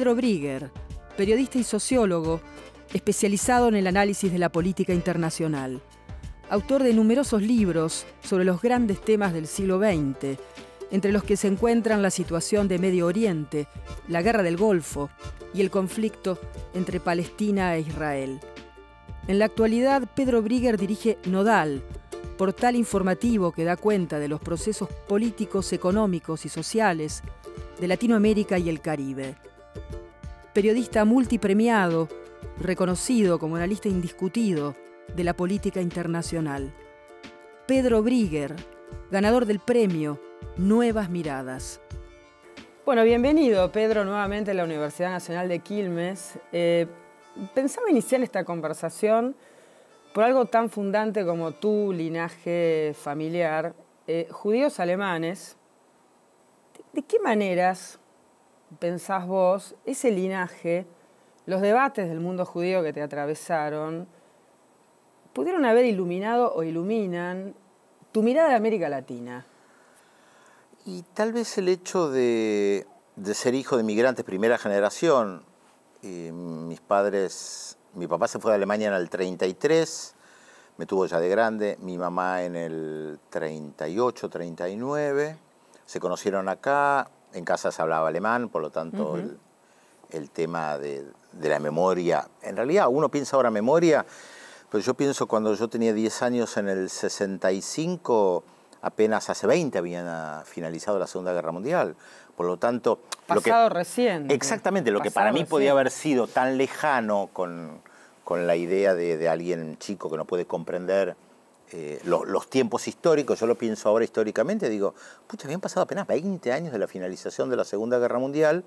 Pedro Brigger, periodista y sociólogo, especializado en el análisis de la política internacional, autor de numerosos libros sobre los grandes temas del siglo XX, entre los que se encuentran la situación de Medio Oriente, la guerra del Golfo y el conflicto entre Palestina e Israel. En la actualidad, Pedro Brigger dirige Nodal, portal informativo que da cuenta de los procesos políticos, económicos y sociales de Latinoamérica y el Caribe. Periodista multipremiado, reconocido como analista indiscutido de la política internacional. Pedro Brigger, ganador del premio Nuevas Miradas. Bueno, bienvenido Pedro nuevamente a la Universidad Nacional de Quilmes. Eh, pensaba iniciar esta conversación por algo tan fundante como tu linaje familiar, eh, judíos alemanes. ¿De qué maneras pensás vos, ese linaje, los debates del mundo judío que te atravesaron, pudieron haber iluminado o iluminan tu mirada de América Latina. Y tal vez el hecho de, ser hijo de inmigrantes primera generación, eh, mis padres, mi papá se fue de Alemania en el 33, me tuvo ya de grande, mi mamá en el 38, 39, se conocieron acá, en casa se hablaba alemán, por lo tanto el, tema de, la memoria, en realidad uno piensa ahora memoria, pero yo pienso cuando yo tenía 10 años en el 65, apenas hace 20 habían ah, finalizado la Segunda Guerra Mundial. Por lo tanto... Pasado recién. Exactamente, lo que para mí podía haber sido tan lejano con, con la idea de, de, alguien chico que no puede comprender eh, los tiempos históricos, yo lo pienso ahora históricamente, digo, pucha, habían pasado apenas 20 años de la finalización de la Segunda Guerra Mundial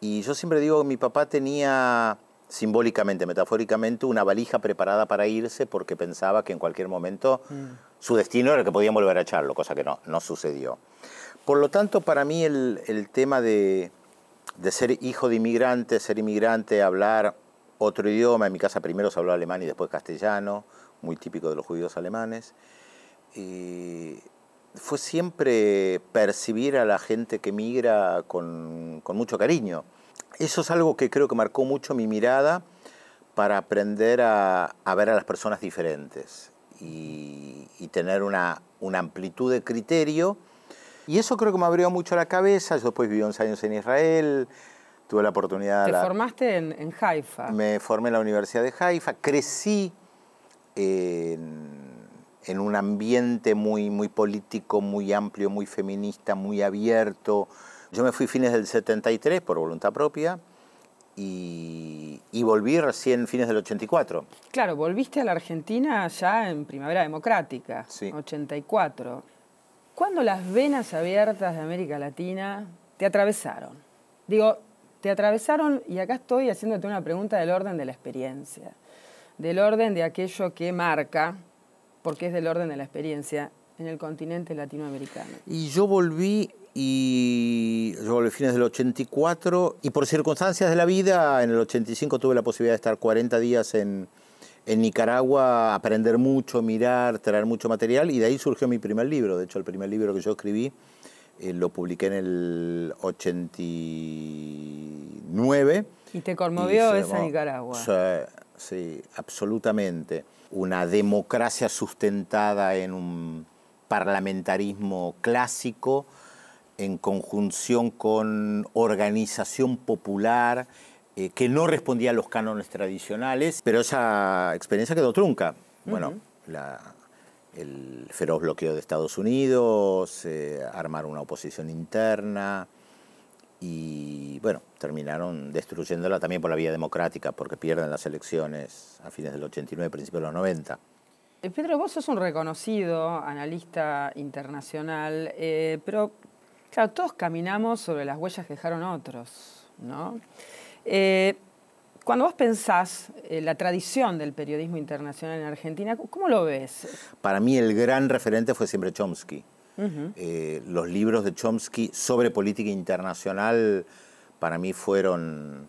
y yo siempre digo que mi papá tenía simbólicamente, metafóricamente, una valija preparada para irse porque pensaba que en cualquier momento mm. su destino era que podían volver a echarlo, cosa que no, no sucedió. Por lo tanto, para mí el, tema de, de, ser hijo de inmigrante, ser inmigrante, hablar otro idioma, en mi casa primero se habló alemán y después castellano, muy típico de los judíos alemanes. Y fue siempre percibir a la gente que migra con, mucho cariño. Eso es algo que creo que marcó mucho mi mirada para aprender a, ver a las personas diferentes y, tener una, amplitud de criterio. Y eso creo que me abrió mucho la cabeza. después viví 11 años en Israel, tuve la oportunidad... ¿Te formaste en, en, Haifa? Me formé en la Universidad de Haifa, crecí en, un ambiente muy, muy político, muy amplio, muy feminista, muy abierto. Yo me fui fines del 73 por voluntad propia y, volví recién fines del 84. Claro, volviste a la Argentina ya en Primavera Democrática, 84. ¿Cuándo las venas abiertas de América Latina te atravesaron? Digo, te atravesaron y acá estoy haciéndote una pregunta del orden de la experiencia del orden de aquello que marca, porque es del orden de la experiencia, en el continente latinoamericano. Y yo volví y yo volví fines del 84 y por circunstancias de la vida, en el 85 tuve la posibilidad de estar 40 días en, Nicaragua, aprender mucho, mirar, traer mucho material y de ahí surgió mi primer libro. De hecho, el primer libro que yo escribí eh, lo publiqué en el 89. ¿Y te conmovió esa Nicaragua? sí, absolutamente. Una democracia sustentada en un parlamentarismo clásico, en conjunción con organización popular eh, que no respondía a los cánones tradicionales, pero esa experiencia quedó trunca. Bueno, el feroz bloqueo de Estados Unidos, eh, armar una oposición interna, y bueno, terminaron destruyéndola también por la vía democrática, porque pierden las elecciones a fines del 89, principios de los 90. Eh, Pedro, vos sos un reconocido analista internacional, eh, pero claro, todos caminamos sobre las huellas que dejaron otros, ¿no? Eh, cuando vos pensás la tradición del periodismo internacional en Argentina, ¿cómo lo ves? Para mí el gran referente fue siempre Chomsky. Eh, los libros de Chomsky sobre política internacional para mí fueron,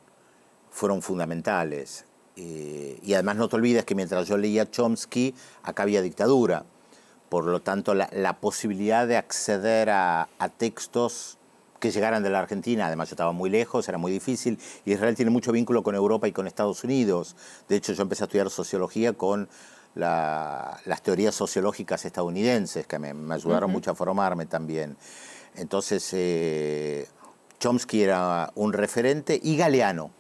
fueron fundamentales. Eh, y además no te olvides que mientras yo leía Chomsky, acá había dictadura. Por lo tanto, la, posibilidad de acceder a, a, textos que llegaran de la Argentina, además yo estaba muy lejos, era muy difícil. Israel tiene mucho vínculo con Europa y con Estados Unidos. De hecho, yo empecé a estudiar sociología con las teorías sociológicas estadounidenses, que me, ayudaron mucho a formarme también. Entonces, eh, Chomsky era un referente y Galeano.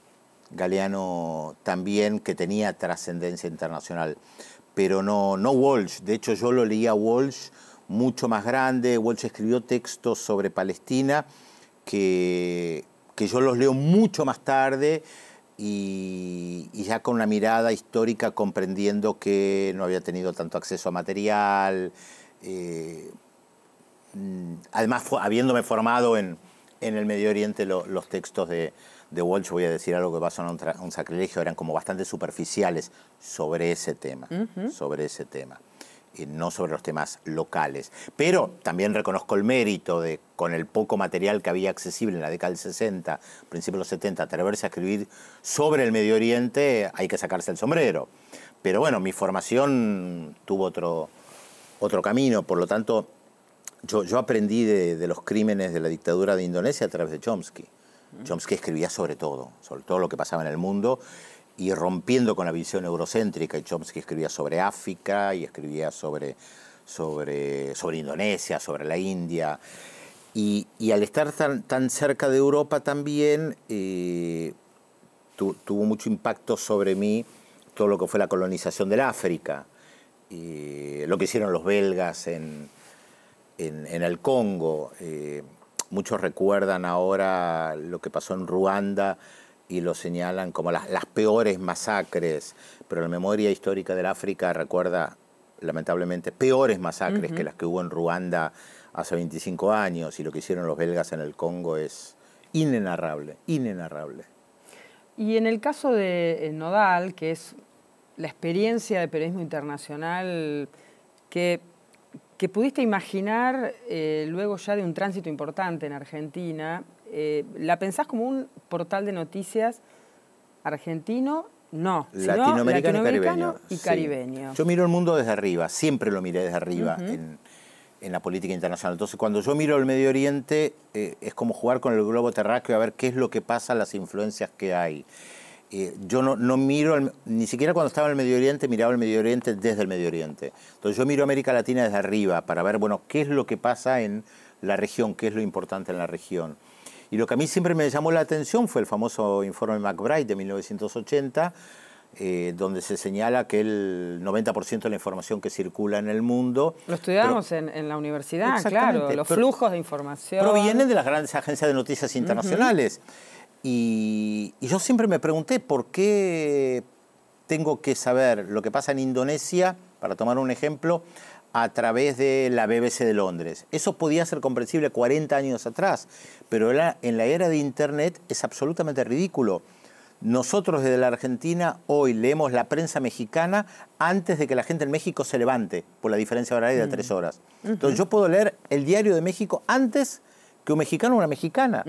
Galeano también que tenía trascendencia internacional, pero no, no Walsh. De hecho, yo lo leía Walsh mucho más grande. Walsh escribió textos sobre Palestina que, que yo los leo mucho más tarde y, ya con una mirada histórica comprendiendo que no había tenido tanto acceso a material, eh, mm, además habiéndome formado en, el Medio Oriente los textos de, Walsh, voy a decir algo que pasó en un, sacrilegio, eran como bastante superficiales sobre ese tema, sobre ese tema no sobre los temas locales. Pero también reconozco el mérito de, con el poco material que había accesible en la década del 60, principios de los 70, atreverse a escribir sobre el Medio Oriente, hay que sacarse el sombrero. Pero bueno, mi formación tuvo otro, otro camino, por lo tanto, yo, yo aprendí de, de, los crímenes de la dictadura de Indonesia a través de Chomsky. Chomsky escribía sobre todo, sobre todo lo que pasaba en el mundo y rompiendo con la visión eurocéntrica, y Chomsky escribía sobre África y escribía sobre, sobre, sobre Indonesia, sobre la India. Y, al estar tan, cerca de Europa también, eh, tuvo mucho impacto sobre mí todo lo que fue la colonización del África, eh, lo que hicieron los belgas en, en, el Congo. Eh, muchos recuerdan ahora lo que pasó en Ruanda y lo señalan como las, peores masacres, pero la memoria histórica del África recuerda, lamentablemente, peores masacres que las que hubo en Ruanda hace 25 años y lo que hicieron los belgas en el Congo es inenarrable, inenarrable. Y en el caso de eh, Nodal, que es la experiencia de periodismo internacional que, pudiste imaginar eh, luego ya de un tránsito importante en Argentina, eh, ¿la pensás como un portal de noticias argentino? No, latinoamericano, y caribeño. Yo miro el mundo desde arriba, siempre lo miré desde arriba en, la política internacional. Entonces, cuando yo miro el Medio Oriente, eh, es como jugar con el globo terráqueo a ver qué es lo que pasa, las influencias que hay. Eh, yo no, no miro, ni siquiera cuando estaba en el Medio Oriente, miraba el Medio Oriente desde el Medio Oriente. Entonces yo miro América Latina desde arriba para ver, bueno, qué es lo que pasa en la región, qué es lo importante en la región. Y lo que a mí siempre me llamó la atención fue el famoso informe McBride de 1980, eh, donde se señala que el 90% de la información que circula en el mundo... Lo estudiamos en, la universidad, claro, los flujos de información. Provienen de las grandes agencias de noticias internacionales. y yo siempre me pregunté por qué tengo que saber lo que pasa en Indonesia, para tomar un ejemplo, a través de la BBC de Londres. Eso podía ser comprensible 40 años atrás, pero en la era de Internet es absolutamente ridículo. Nosotros desde la Argentina hoy leemos la prensa mexicana antes de que la gente en México se levante por la diferencia horaria de tres mm. horas. Entonces yo puedo leer el diario de México antes que un mexicano o una mexicana.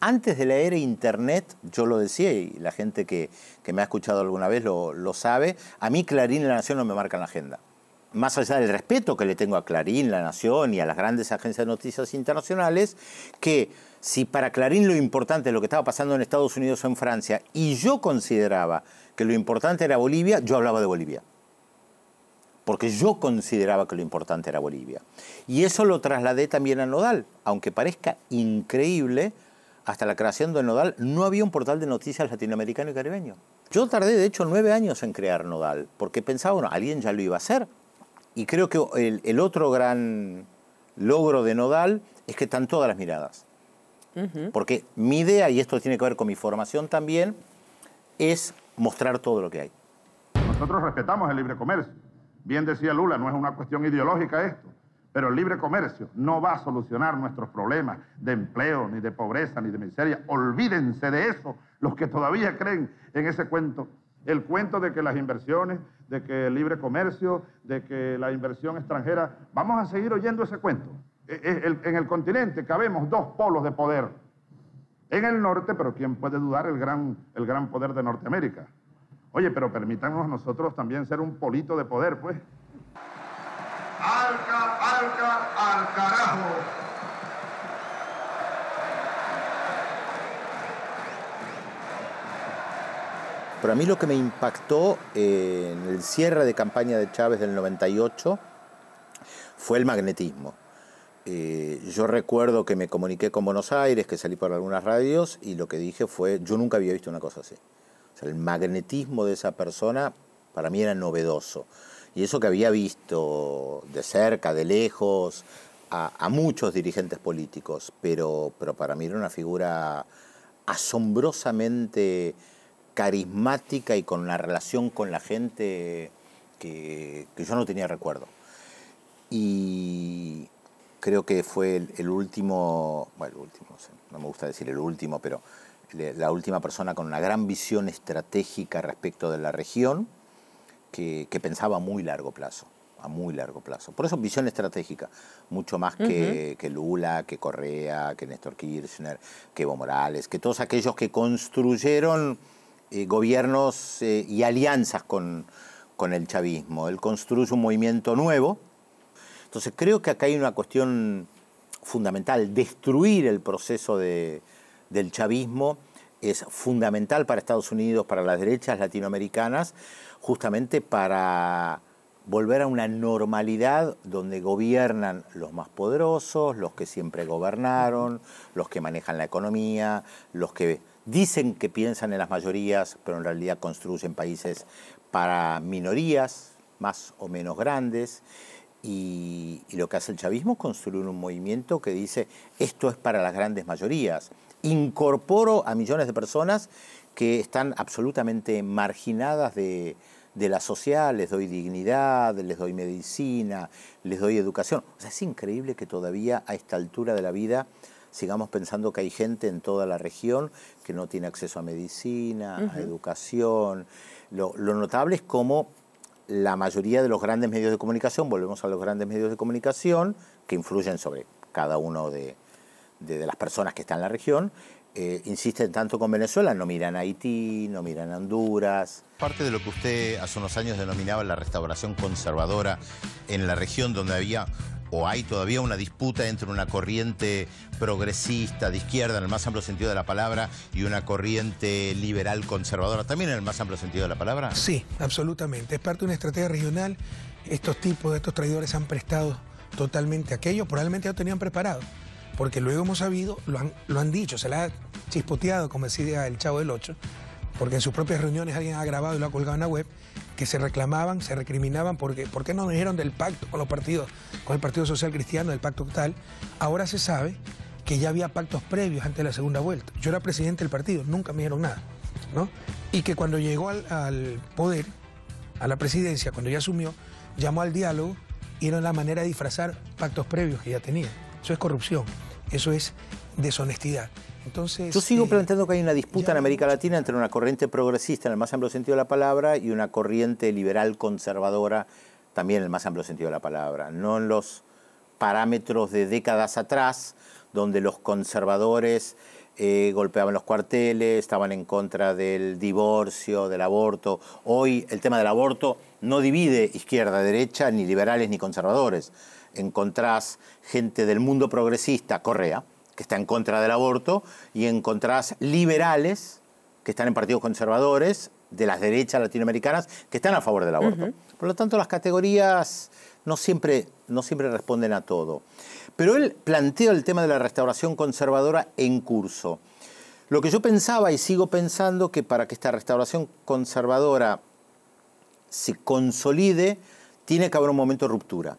Antes de la era Internet, yo lo decía y la gente que, me ha escuchado alguna vez lo, sabe, a mí Clarín y La Nación no me marcan la agenda más allá del respeto que le tengo a Clarín, La Nación y a las grandes agencias de noticias internacionales, que si para Clarín lo importante es lo que estaba pasando en Estados Unidos o en Francia, y yo consideraba que lo importante era Bolivia, yo hablaba de Bolivia. Porque yo consideraba que lo importante era Bolivia. Y eso lo trasladé también a Nodal. Aunque parezca increíble, hasta la creación de Nodal no había un portal de noticias latinoamericano y caribeño. Yo tardé, de hecho, nueve años en crear Nodal, porque pensaba, bueno, alguien ya lo iba a hacer y creo que el, otro gran logro de Nodal es que están todas las miradas. Porque mi idea, y esto tiene que ver con mi formación también, es mostrar todo lo que hay. Nosotros respetamos el libre comercio. Bien decía Lula, no es una cuestión ideológica esto, pero el libre comercio no va a solucionar nuestros problemas de empleo, ni de pobreza, ni de miseria. Olvídense de eso los que todavía creen en ese cuento el cuento de que las inversiones, de que el libre comercio, de que la inversión extranjera, vamos a seguir oyendo ese cuento. E, e, en el continente cabemos dos polos de poder. En el norte, pero quién puede dudar el gran, el gran poder de Norteamérica. Oye, pero permítanos nosotros también ser un polito de poder, pues. Alca, alca, al carajo. Pero a mí lo que me impactó eh, en el cierre de campaña de Chávez del 98 fue el magnetismo. Eh, yo recuerdo que me comuniqué con Buenos Aires, que salí por algunas radios, y lo que dije fue, yo nunca había visto una cosa así. el magnetismo de esa persona para mí era novedoso. Y eso que había visto de cerca, de lejos, a, muchos dirigentes políticos, pero para mí era una figura asombrosamente carismática y con la relación con la gente que, yo no tenía recuerdo. Y creo que fue el, último, bueno, el último, no, me gusta decir el último, pero la última persona con una gran visión estratégica respecto de la región que, pensaba a muy largo plazo, a muy largo plazo. Por eso visión estratégica, mucho más que, que Lula, que Correa, que Néstor Kirchner, que Evo Morales, que todos aquellos que construyeron eh, gobiernos eh, y alianzas con, con el chavismo. Él construye un movimiento nuevo. Entonces creo que acá hay una cuestión fundamental. Destruir el proceso del chavismo es fundamental para Estados Unidos, para las derechas latinoamericanas, justamente para volver a una normalidad donde gobiernan los más poderosos, los que siempre gobernaron, los que manejan la economía, los que dicen que piensan en las mayorías, pero en realidad construyen países para minorías más o menos grandes. Y, lo que hace el chavismo es construir un movimiento que dice, esto es para las grandes mayorías. Incorporo a millones de personas que están absolutamente marginadas de, de la sociedad, les doy dignidad, les doy medicina, les doy educación. sea, es increíble que todavía a esta altura de la vida sigamos pensando que hay gente en toda la región que no tiene acceso a medicina, a educación. Lo, notable es cómo la mayoría de los grandes medios de comunicación, volvemos a los grandes medios de comunicación, que influyen sobre cada uno de, las personas que están en la región, eh, insisten tanto con Venezuela, no miran a Haití, no miran a Honduras. Parte de lo que usted hace unos años denominaba la restauración conservadora en la región donde había o hay todavía una disputa entre una corriente progresista de izquierda en el más amplio sentido de la palabra y una corriente liberal conservadora también en el más amplio sentido de la palabra? Sí, absolutamente. Es parte de una estrategia regional. Estos tipos, estos traidores han prestado totalmente aquello, probablemente lo tenían preparado, porque luego hemos sabido, lo han, lo han dicho, se la ha chispoteado, como decía el Chavo del Ocho, porque en sus propias reuniones alguien ha grabado y lo ha colgado en la web, que se reclamaban, se recriminaban porque ¿por qué no me dijeron del pacto con los partidos, con el Partido Social Cristiano, del pacto tal? Ahora se sabe que ya había pactos previos antes de la segunda vuelta. Yo era presidente del partido, nunca me dijeron nada, ¿no? Y que cuando llegó al, al poder, a la presidencia, cuando ya asumió, llamó al diálogo y era la manera de disfrazar pactos previos que ya tenía. Eso es corrupción, eso es deshonestidad. Yo sigo eh, planteando que hay una disputa en América Latina entre una corriente progresista en el más amplio sentido de la palabra y una corriente liberal conservadora también en el más amplio sentido de la palabra, no en los parámetros de décadas atrás, donde los conservadores eh, golpeaban los cuarteles, estaban en contra del divorcio, del aborto. Hoy el tema del aborto no divide izquierda, derecha, ni liberales ni conservadores. Encontrás gente del mundo progresista, Correa, que está en contra del aborto, y encontrás liberales que están en partidos conservadores de las derechas latinoamericanas que están a favor del aborto. Por lo tanto, las categorías no siempre, no siempre responden a todo. Pero él plantea el tema de la restauración conservadora en curso. Lo que yo pensaba y sigo pensando que para que esta restauración conservadora se consolide, tiene que haber un momento de ruptura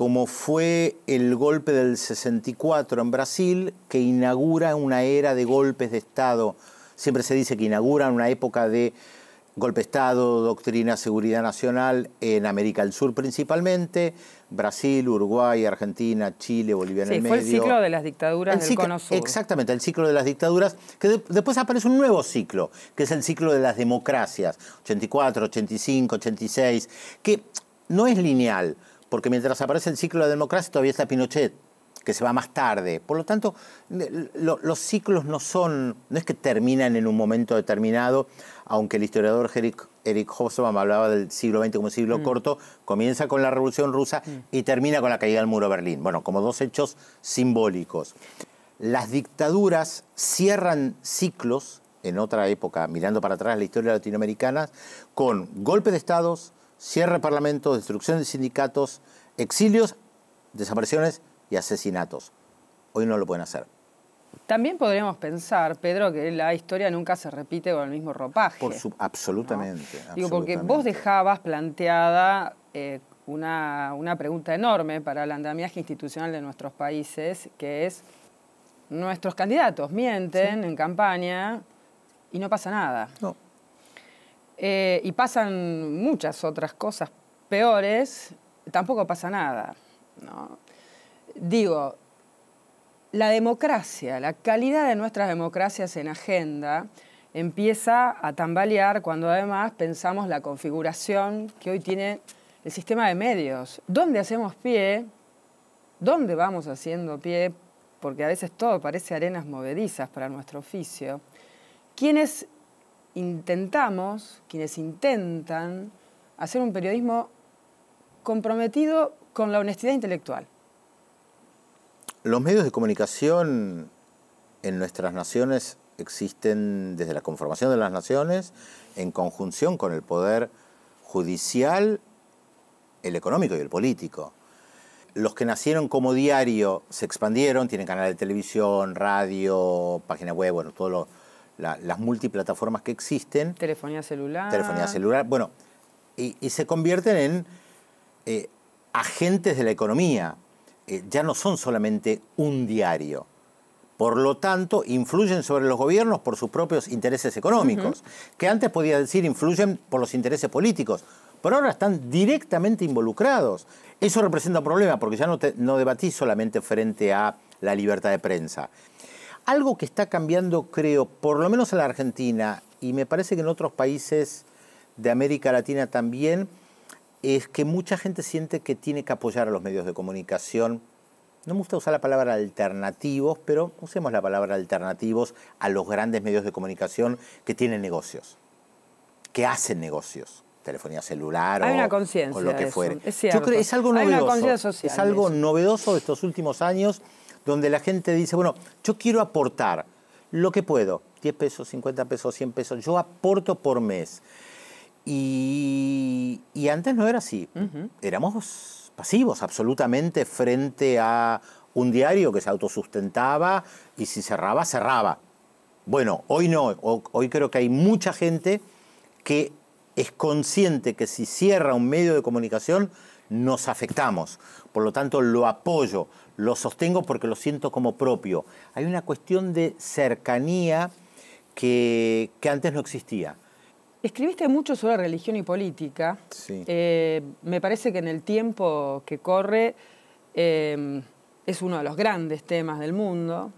como fue el golpe del 64 en Brasil, que inaugura una era de golpes de Estado. Siempre se dice que inaugura una época de golpe de Estado, doctrina, seguridad nacional en América del Sur principalmente, Brasil, Uruguay, Argentina, Chile, Bolivia en el fue el ciclo de las dictaduras del Cono Sur. Exactamente, el ciclo de las dictaduras, que después aparece un nuevo ciclo, que es el ciclo de las democracias, 84, 85, 86, que no es lineal, porque mientras aparece el ciclo de la democracia todavía está Pinochet, que se va más tarde. Por lo tanto, los ciclos no son, no es que terminan en un momento determinado, aunque el historiador Eric, Eric Hobsbawm hablaba del siglo XX como siglo mm. corto, comienza con la Revolución Rusa mm. y termina con la caída del muro de Berlín. Bueno, como dos hechos simbólicos. Las dictaduras cierran ciclos, en otra época, mirando para atrás la historia latinoamericana, con golpes de estados, cierre de parlamento, destrucción de sindicatos, exilios, desapariciones y asesinatos. Hoy no lo pueden hacer. También podríamos pensar, Pedro, que la historia nunca se repite con el mismo ropaje. absolutamente, Digo, porque vos dejabas planteada eh, una, pregunta enorme para el andamiaje institucional de nuestros países, que es, nuestros candidatos mienten en campaña y no pasa nada. No. Eh, y pasan muchas otras cosas peores, tampoco pasa nada. ¿no? Digo, la democracia, la calidad de nuestras democracias en agenda empieza a tambalear cuando además pensamos la configuración que hoy tiene el sistema de medios. ¿Dónde hacemos pie? ¿Dónde vamos haciendo pie? Porque a veces todo parece arenas movedizas para nuestro oficio. ¿Quiénes intentamos, quienes intentan, hacer un periodismo comprometido con la honestidad intelectual. Los medios de comunicación en nuestras naciones existen desde la conformación de las naciones en conjunción con el poder judicial, el económico y el político. Los que nacieron como diario se expandieron, tienen canal de televisión, radio, página web, bueno, todo lo, las multiplataformas que existen. Telefonía celular. Telefonía celular. Bueno, y, se convierten en eh, agentes de la economía. Eh, ya no son solamente un diario. Por lo tanto, influyen sobre los gobiernos por sus propios intereses económicos, que antes podía decir influyen por los intereses políticos, pero ahora están directamente involucrados. Eso representa un problema, porque ya no, no debatís solamente frente a la libertad de prensa. Algo que está cambiando, creo, por lo menos en la Argentina y me parece que en otros países de América Latina también, es que mucha gente siente que tiene que apoyar a los medios de comunicación. No me gusta usar la palabra alternativos, pero usemos la palabra alternativos a los grandes medios de comunicación que tienen negocios, que hacen negocios, telefonía celular o, lo que fuera. Es algo novedoso. es algo novedoso de estos últimos años donde la gente dice, bueno, yo quiero aportar lo que puedo, 10 pesos, 50 pesos, 100 pesos, yo aporto por mes. Y, y antes no era así, éramos pasivos absolutamente frente a un diario que se autosustentaba y si cerraba, cerraba. Bueno, hoy no, hoy creo que hay mucha gente que es consciente que si cierra un medio de comunicación nos afectamos. Por lo tanto, lo apoyo, lo sostengo porque lo siento como propio. Hay una cuestión de cercanía que, antes no existía. Escribiste mucho sobre religión y política. Eh, me parece que en el tiempo que corre eh, es uno de los grandes temas del mundo.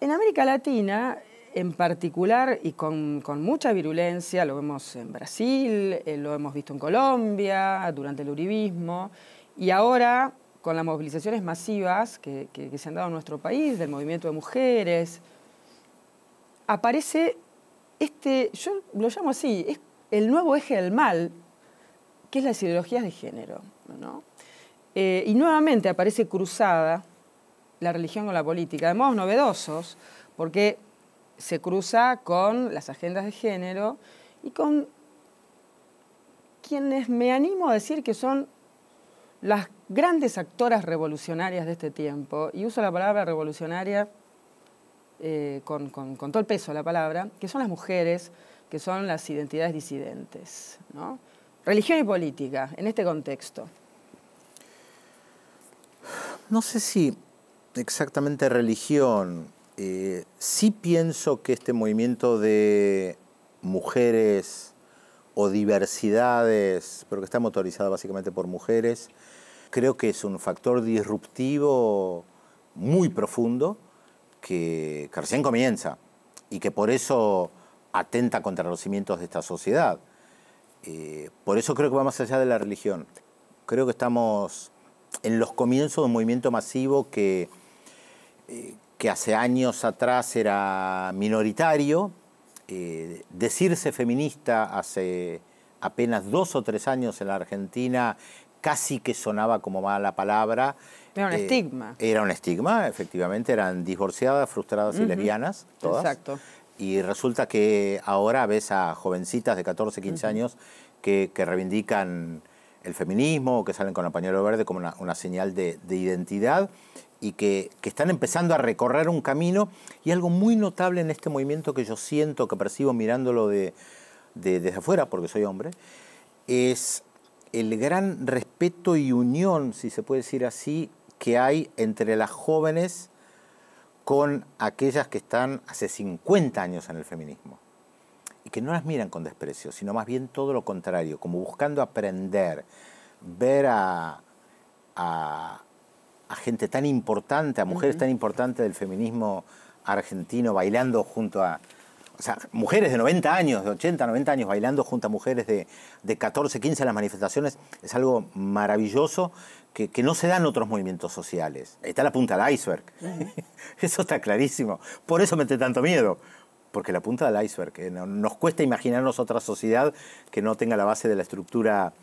En América Latina en particular y con, mucha virulencia, lo vemos en Brasil, eh, lo hemos visto en Colombia durante el uribismo y ahora con las movilizaciones masivas que, se han dado en nuestro país, del movimiento de mujeres, aparece este, yo lo llamo así, es el nuevo eje del mal, que es las ideologías de género. Eh, y nuevamente aparece cruzada la religión con la política, de modos novedosos, porque se cruza con las agendas de género y con quienes me animo a decir que son las grandes actoras revolucionarias de este tiempo, y uso la palabra revolucionaria eh, con, todo el peso de la palabra, que son las mujeres, que son las identidades disidentes. ¿no? Religión y política, en este contexto. No sé si exactamente religión, eh, sí pienso que este movimiento de mujeres o diversidades, pero que está motorizado básicamente por mujeres, creo que es un factor disruptivo muy profundo que, recién comienza y que por eso atenta contra los cimientos de esta sociedad. Eh, por eso creo que va más allá de la religión. Creo que estamos en los comienzos de un movimiento masivo que, eh, que hace años atrás era minoritario, eh, decirse feminista hace apenas dos o tres años en la Argentina casi que sonaba como mala palabra. Era un eh, estigma. Era un estigma, efectivamente, eran divorciadas, frustradas y lesbianas, todas. Exacto. Y resulta que ahora ves a jovencitas de 14, 15 años que reivindican el feminismo, que salen con el pañuelo verde como una, señal de, identidad y que, están empezando a recorrer un camino. Y algo muy notable en este movimiento que yo siento, que percibo mirándolo de, desde afuera, porque soy hombre, es el gran respeto y unión, si se puede decir así, que hay entre las jóvenes con aquellas que están hace 50 años en el feminismo y que no las miran con desprecio, sino más bien todo lo contrario, como buscando aprender, ver a, gente tan importante, a mujeres tan importantes del feminismo argentino bailando junto a, o sea, mujeres de 90 años, de 80, 90 años, bailando junto a mujeres de, 14, 15 en las manifestaciones, es algo maravilloso que, no se dan en otros movimientos sociales. Está la punta del iceberg. Eso está clarísimo. Por eso mete tanto miedo porque la punta del iceberg. nos cuesta imaginarnos otra sociedad que no tenga la base de la estructura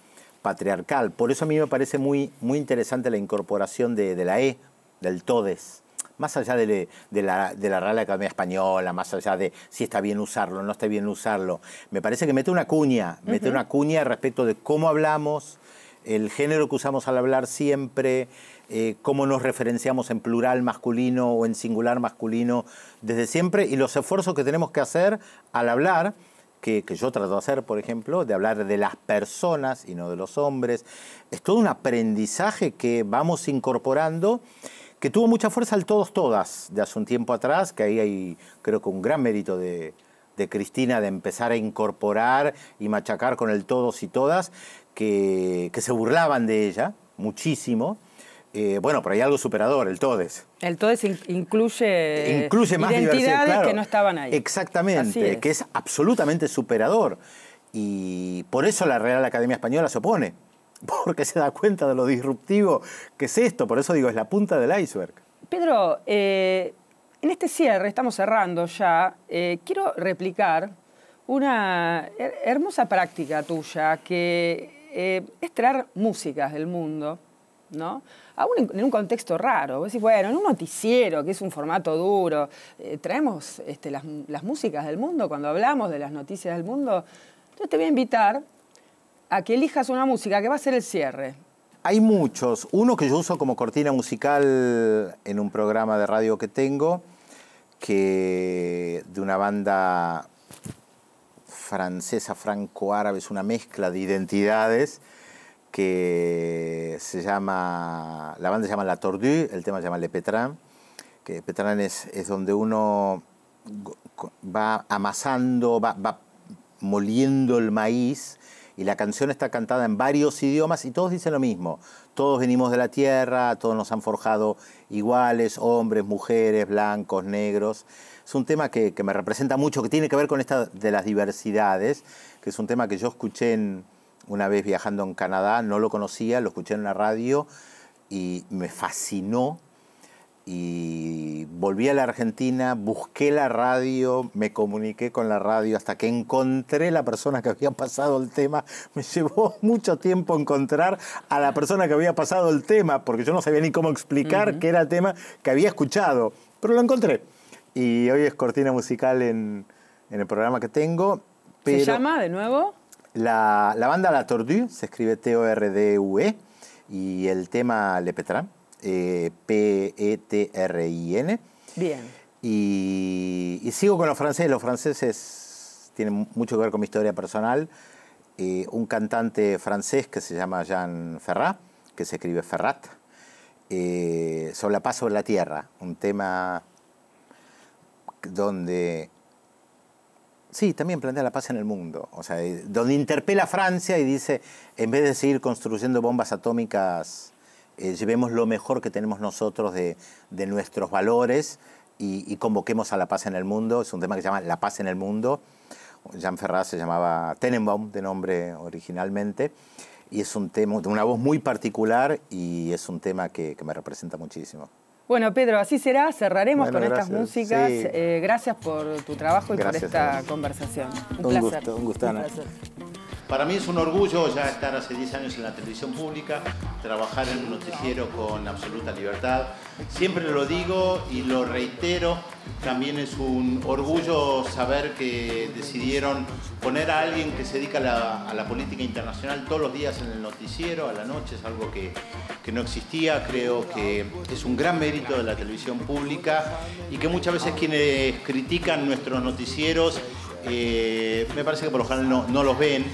patriarcal. Por eso a mí me parece muy, muy interesante la incorporación de, la E, del TODES más allá de, la, de, Real Academia Española, más allá de si está bien usarlo, o no está bien usarlo, me parece que mete una cuña, mete una cuña respecto de cómo hablamos, el género que usamos al hablar siempre, eh, cómo nos referenciamos en plural masculino o en singular masculino desde siempre y los esfuerzos que tenemos que hacer al hablar, que, yo trato de hacer, por ejemplo, de hablar de las personas y no de los hombres. Es todo un aprendizaje que vamos incorporando, que tuvo mucha fuerza el todos, todas, de hace un tiempo atrás, que ahí hay creo que un gran mérito de, Cristina de empezar a incorporar y machacar con el todos y todas, que se burlaban de ella muchísimo eh, bueno, pero hay algo superador, el TODES. El TODES incluye, incluye más identidades que no estaban ahí. Exactamente, que es absolutamente superador. Y por eso la Real Academia Española se opone, porque se da cuenta de lo disruptivo que es esto, por eso digo, es la punta del iceberg. Pedro, eh, en este cierre, estamos cerrando ya, eh, quiero replicar una hermosa práctica tuya, que es traer músicas del mundo, ¿no? aún en, un contexto raro. bueno, en un noticiero, que es un formato duro, eh, traemos este, las, las, músicas del mundo, cuando hablamos de las noticias del mundo, yo te voy a invitar a que elijas una música que va a ser el cierre. Hay muchos. Uno que yo uso como cortina musical en un programa de radio que tengo, que de una banda francesa, franco-árabe, es una mezcla de identidades que se llama, la banda se llama La Tordue, el tema se llama Le Petran, que Petran es, donde uno va amasando, va, va moliendo el maíz y la canción está cantada en varios idiomas y todos dicen lo mismo. Todos venimos de la tierra, todos nos han forjado iguales, hombres, mujeres, blancos, negros. Es un tema que, que me representa mucho, que tiene que ver con esta de las diversidades, que es un tema que yo escuché en, una vez viajando en Canadá, no lo conocía, lo escuché en la radio y me fascinó. Y volví a la Argentina, busqué la radio, me comuniqué con la radio hasta que encontré la persona que había pasado el tema. Me llevó mucho tiempo encontrar a la persona que había pasado el tema, porque yo no sabía ni cómo explicar qué era el tema que había escuchado, pero lo encontré. Y hoy es cortina musical en, en el programa que tengo. Pero... ¿Se llama de nuevo? La, banda La Tordue, se escribe T-O-R-D-U-E, y el tema Le Petrin, eh, P-E-T-R-I-N. Bien. Y, sigo con los franceses. Los franceses tienen mucho que ver con mi historia personal. Eh, un cantante francés que se llama Jean Ferrat, que se escribe Ferrat, eh, sobre la paz sobre la tierra, un tema donde Sí, también plantea la paz en el mundo. O sea, donde interpela a Francia y dice, en vez de seguir construyendo bombas atómicas, eh, llevemos lo mejor que tenemos nosotros de, nuestros valores y, convoquemos a la paz en el mundo. Es un tema que se llama La paz en el mundo. Jean Ferraz se llamaba Tenenbaum de nombre originalmente. Y es un tema de una voz muy particular y es un tema que me representa muchísimo. Bueno, Pedro, así será. Cerraremos con estas músicas. Eh, gracias por tu trabajo y por esta conversación. Un, placer. un gusto, para mí es un orgullo ya estar hace 10 años en la televisión pública, trabajar en un noticiero con absoluta libertad. Siempre lo digo y lo reitero, también es un orgullo saber que decidieron poner a alguien que se dedica a la, política internacional todos los días en el noticiero, a la noche, es algo que, que no existía, creo que es un gran mérito de la televisión pública y que muchas veces quienes critican nuestros noticieros eh, me parece que por lo general no, los ven,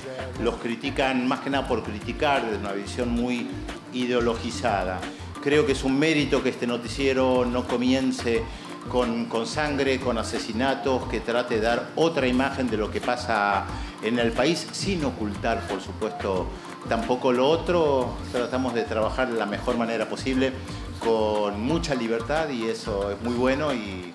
los critican más que nada por criticar desde una visión muy ideologizada. Creo que es un mérito que este noticiero no comience con, sangre, con asesinatos, que trate de dar otra imagen de lo que pasa en el país, sin ocultar, por supuesto, tampoco lo otro. Tratamos de trabajar de la mejor manera posible, con mucha libertad y eso es muy bueno y